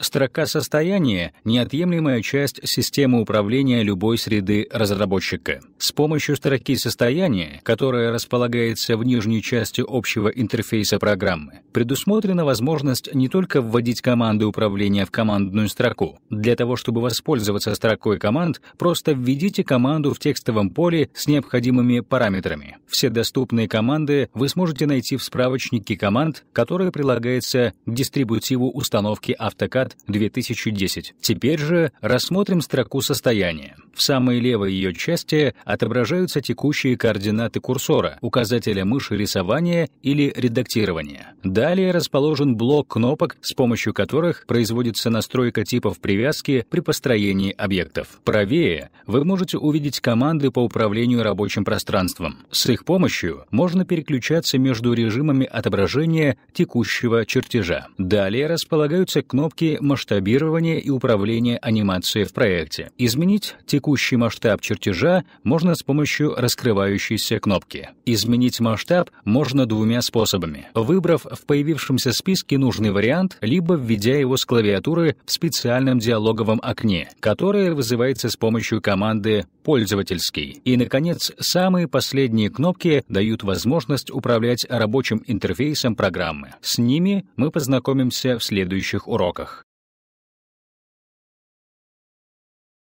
Строка состояния — неотъемлемая часть системы управления любой среды разработчика. С помощью строки состояния, которая располагается в нижней части общего интерфейса программы, предусмотрена возможность не только вводить команды управления в командную строку. Для того, чтобы воспользоваться строкой команд, просто введите команду в текстовом поле с необходимыми параметрами. Все доступные команды вы сможете найти в справочнике команд, который прилагается к дистрибутиву установки AutoCAD 2010. Теперь же рассмотрим строку состояния. В самой левой ее части отображаются текущие координаты курсора, указателя мыши рисования или редактирования. Далее расположен блок кнопок, с помощью которых производится настройка типов привязки при построении объектов. Правее вы можете увидеть команды по управлению рабочим пространством. С их помощью можно переключаться между режимами отображения текущего чертежа. Далее располагаются кнопки масштабирования и управления анимацией в проекте. Изменить текущий масштаб чертежа можно с помощью раскрывающейся кнопки. Изменить масштаб можно двумя способами. Выбрав в появившемся списке нужный вариант, либо введя его с клавиатуры в специальном диалоговом окне, которое вызывается с помощью команды «пользовательский». И, наконец, самые последние кнопки дают возможность управлять рабочим интерфейсом программы. С ними мы познакомимся в следующих уроках.